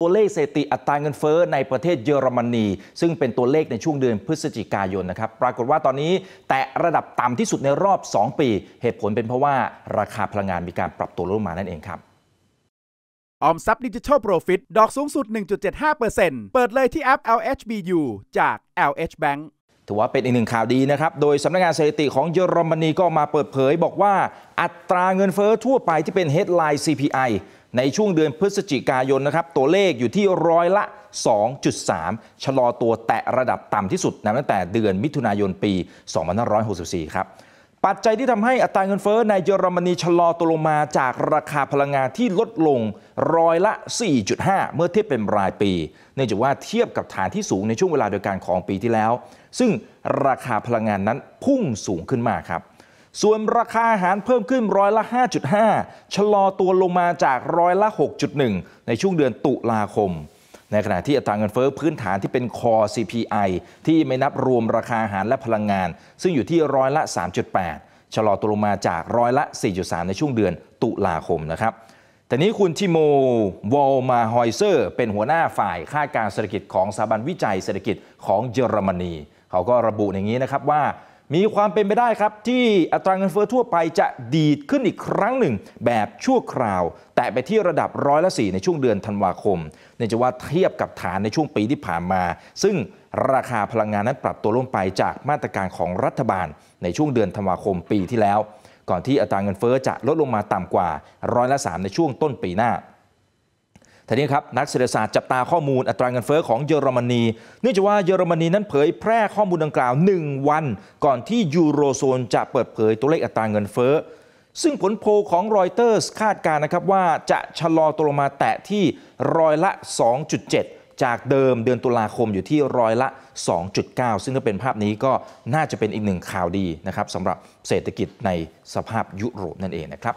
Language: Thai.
ตัวเลขเศรษฐีอัตราเงินเฟ้อในประเทศเยอรมนีซึ่งเป็นตัวเลขในช่วงเดือนพฤศจิกายนนะครับ ปรากฏว่าตอนนี้แตะระดับต่ำที่สุดในรอบ 2 ปี เหตุผลเป็นเพราะว่าราคาพลังงานมีการปรับตัวลดมานั่นเองครับ ออมทรัพย์ดิจิทัลโปรฟิตดอกสูงสุด 1.75%เปิดเลยที่แอป LHBU จาก LH Bank ถือว่าเป็นอีกหนึ่งข่าวดีนะครับ โดยสำนักงานสถิติของเยอรมนีก็มาเปิดเผย บอกว่าอัตราเงินเฟอ้อทั่วไปที่เป็น headline CPI ในช่วงเดือนพฤศจิกายนนะครับตัวเลขอยู่ที่ร้อยละ 2.3ชะลอตัวแตะระดับต่ำที่สุด นับตั้งแต่เดือนมิถุนายนปี2564 ครับปัจจัยที่ทำให้อัตราเงินเฟ้อในเยอรมนีชะลอตัวลงมาจากราคาพลังงานที่ลดลงร้อยละ 4.5 เมื่อเทียบเป็นรายปีเนื่องจากว่าเทียบกับฐานที่สูงในช่วงเวลาโดยการของปีที่แล้ว ซึ่งราคาพลังงานนั้นพุ่งสูงขึ้นมากครับ ส่วนราคาอาหารเพิ่มขึ้นร้อยละ 5.5ชะลอตัวลงมาจากร้อยละ 6.1 ในช่วงเดือนตุลาคมในขณะที่อัตราเงินเฟ้อพื้นฐานที่เป็นคอ CPI ที่ไม่นับรวมราคาอาหารและพลังงาน ซึ่งอยู่ที่ร้อยละ 3.8 ชะลอตัวลงมาจากร้อยละ 4.3 ในช่วงเดือนตุลาคมนะครับแต่นี้คุณทิโมวอลมาฮอยเซอร์ เป็นหัวหน้าฝ่ายค่าการเศรษฐกิจของสถาบันวิจัยเศรษฐกิจของเยอรมนี เขาก็ระบุอย่างนี้นะครับว่ามีความเป็นไปได้ครับที่อัตราเงินเฟ้อทั่วไปจะดีดขึ้นอีกครั้งหนึ่งแบบชั่วคราวแต่ไปที่ระดับร้อยละสี่ในช่วงเดือนธันวาคมเนื่องจากว่าเทียบกับฐานในช่วงปีที่ผ่านมาซึ่งราคาพลังงานนั้นปรับตัวลงไปจากมาตรการของรัฐบาลในช่วงเดือนธันวาคมปีที่แล้วก่อนที่อัตราเงินเฟ้อจะลดลงมาต่ำกว่าร้อยละสามในช่วงต้นปีหน้าทีนี้ครับนักเศรษฐศาสตร์จับตาข้อมูลอัตราเงินเฟอ้อของเยอรมนี เนื่องจากว่าเยอรมนีนั้นเผยแพร่ข้อมูลดังกล่าว 1 วัน ก่อนที่ยูโรโซนจะเปิดเผยตัวเลขอัตราเงินเฟอ้อซึ่งผลโพลของรอยเตอร์สคาดการนะครับว่าจะชะลอตัวลงมาแตะที่ร้อยละ 2.7 จากเดิมเดือนตุลาคมอยู่ที่ร้อยละ 2.9 ซึ่งถ้าเป็นภาพนี้ก็น่าจะเป็นอีกหนึ่งข่าวดีนะครับสำหรับเศรษฐกิจในสภาพยุโรปนั่นเองนะครับ